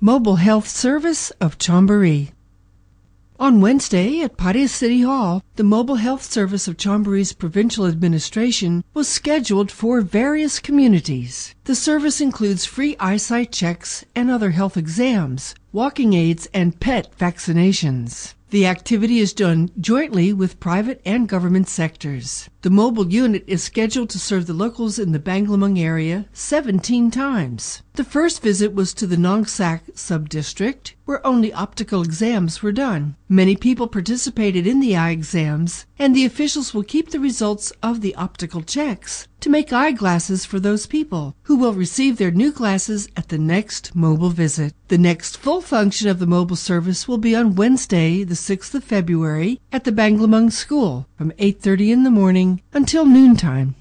Mobile Health Service of Chambéry. On Wednesday, at Paris City Hall, the Mobile Health Service of Chambéry's provincial administration was scheduled for various communities. The service includes free eyesight checks and other health exams, walking aids, and pet vaccinations. The activity is done jointly with private and government sectors. The mobile unit is scheduled to serve the locals in the Banglamung area 17 times. The first visit was to the Nongsak sub district, where only optical exams were done. Many people participated in the eye exams, and the officials will keep the results of the optical checks to make eyeglasses for those people, who will receive their new glasses at the next mobile visit. The next full function of the mobile service will be on Wednesday, the 6th of February, at the Banglamung School, from 8.30 in the morning until noontime.